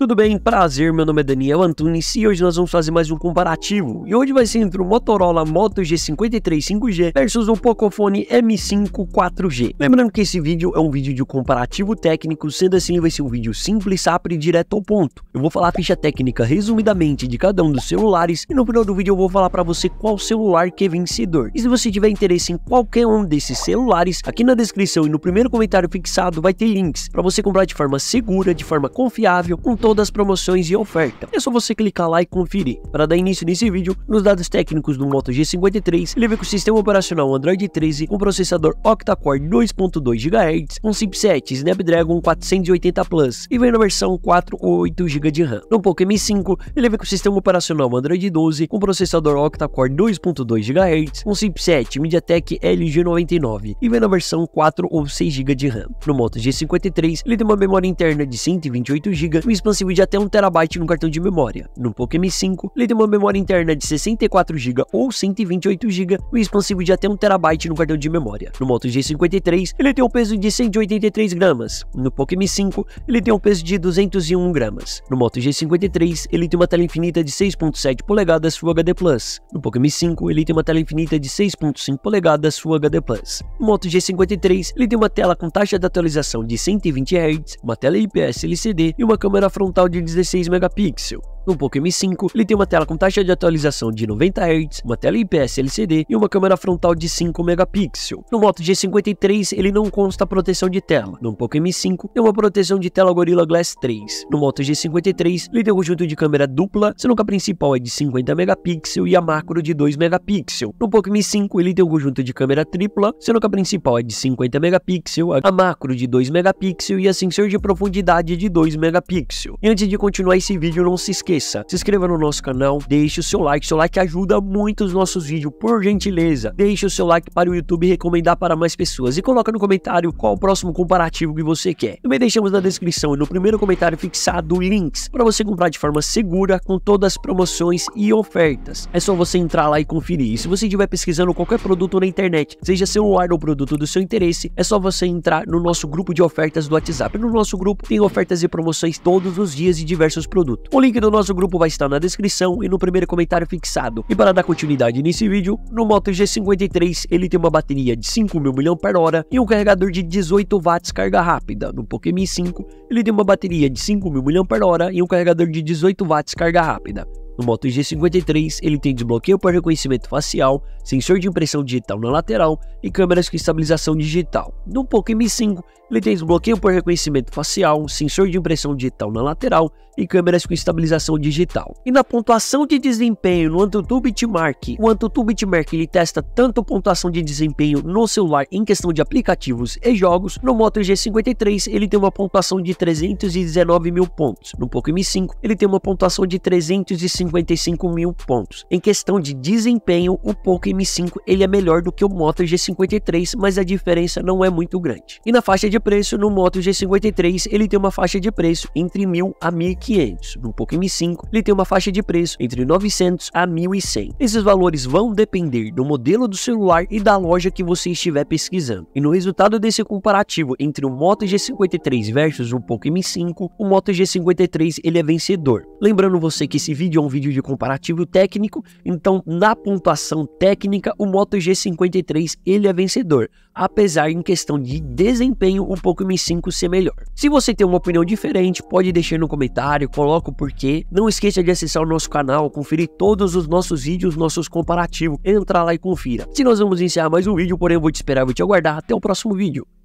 Tudo bem? Prazer, meu nome é Daniel Antunes e hoje nós vamos fazer mais um comparativo. E hoje vai ser entre o Motorola Moto G53 5G versus o Pocophone M5 4G. Lembrando que esse vídeo é um vídeo de comparativo técnico, sendo assim vai ser um vídeo simples, rápido e direto ao ponto. Eu vou falar a ficha técnica resumidamente de cada um dos celulares e no final do vídeo eu vou falar para você qual celular que é vencedor. E se você tiver interesse em qualquer um desses celulares, aqui na descrição e no primeiro comentário fixado vai ter links para você comprar de forma segura, de forma confiável, com todo todas as promoções e ofertas É só você clicar lá e conferir. Para dar início nesse vídeo, nos dados técnicos do Moto G53, ele vem com o sistema operacional Android 13, com processador octa-core 2.2 GHz, um chipset Snapdragon 480 Plus e vem na versão 4 ou 8 GB de RAM. No Poco M5, ele vem com o sistema operacional Android 12, com processador octa-core 2.2 GHz, um chipset MediaTek LG99 e vem na versão 4 ou 6 GB de RAM. No Moto G53, ele tem uma memória interna de 128 GB, um expansão esse de até 1TB no cartão de memória. No Poco M5, ele tem uma memória interna de 64GB ou 128GB e expansivo de até 1TB no cartão de memória. No Moto G53, ele tem um peso de 183 gramas. No Poco M5, ele tem um peso de 201 gramas. No Moto G53, ele tem uma tela infinita de 6.7 polegadas Full HD+. No Poco M5, ele tem uma tela infinita de 6.5 polegadas Full HD+. No Moto G53, ele tem uma tela com taxa de atualização de 120 Hz, uma tela IPS LCD e uma câmera frontal um tal de 16 megapixels. No Poco M5, ele tem uma tela com taxa de atualização de 90 Hz, uma tela IPS LCD e uma câmera frontal de 5 megapixels. No Moto G53, ele não consta proteção de tela. No Poco M5, tem uma proteção de tela Gorilla Glass 3. No Moto G53, ele tem um conjunto de câmera dupla, sendo que a principal é de 50 megapixels e a macro de 2 megapixels. No Poco M5, ele tem um conjunto de câmera tripla, sendo que a principal é de 50 megapixels, a macro de 2 megapixels e a sensor de profundidade de 2 megapixels. E antes de continuar esse vídeo, não se esqueça esqueça, se inscreva no nosso canal, deixe o seu like, seu like ajuda muito os nossos vídeos, por gentileza. Deixe o seu like para o YouTube recomendar para mais pessoas e coloca no comentário qual o próximo comparativo que você quer. Também deixamos na descrição e no primeiro comentário fixado links para você comprar de forma segura com todas as promoções e ofertas. É só você entrar lá e conferir. E se você estiver pesquisando qualquer produto na internet, seja celular ou produto do seu interesse, é só você entrar no nosso grupo de ofertas do WhatsApp. No nosso grupo tem ofertas e promoções todos os dias de diversos produtos. O link do nosso nosso grupo vai estar na descrição e no primeiro comentário fixado. E para dar continuidade nesse vídeo, no Moto G53 ele tem uma bateria de 5.000 mAh e um carregador de 18 watts carga rápida. No Pokémon 5 ele tem uma bateria de 5.000 mAh e um carregador de 18 watts carga rápida. No Moto G53, ele tem desbloqueio por reconhecimento facial, sensor de impressão digital na lateral e câmeras com estabilização digital. No Poco M5, ele tem desbloqueio por reconhecimento facial, sensor de impressão digital na lateral e câmeras com estabilização digital. E na pontuação de desempenho no AnTuTu Bitmark, o AnTuTu Bitmark ele testa tanto pontuação de desempenho no celular em questão de aplicativos e jogos, no Moto G53 ele tem uma pontuação de 319 mil pontos, no Poco M5 ele tem uma pontuação de 350 55 mil pontos. Em questão de desempenho, o Poco M5 ele é melhor do que o Moto G53, mas a diferença não é muito grande. E na faixa de preço, no Moto G53 ele tem uma faixa de preço entre 1.000 a 1.500, no Poco M5 ele tem uma faixa de preço entre 900 a 1.100. Esses valores vão depender do modelo do celular e da loja que você estiver pesquisando. E no resultado desse comparativo entre o Moto G53 versus o Poco M5, o Moto G53 ele é vencedor. Lembrando você que esse vídeo é um vídeo de comparativo técnico, então na pontuação técnica o Moto G53 ele é vencedor, apesar em questão de desempenho o Poco M5 ser melhor. Se você tem uma opinião diferente, pode deixar no comentário, coloca o porquê. Não esqueça de acessar o nosso canal, conferir todos os nossos vídeos, nossos comparativos, entra lá e confira. Se nós vamos encerrar mais um vídeo, porém eu vou te esperar, vou te aguardar até o próximo vídeo.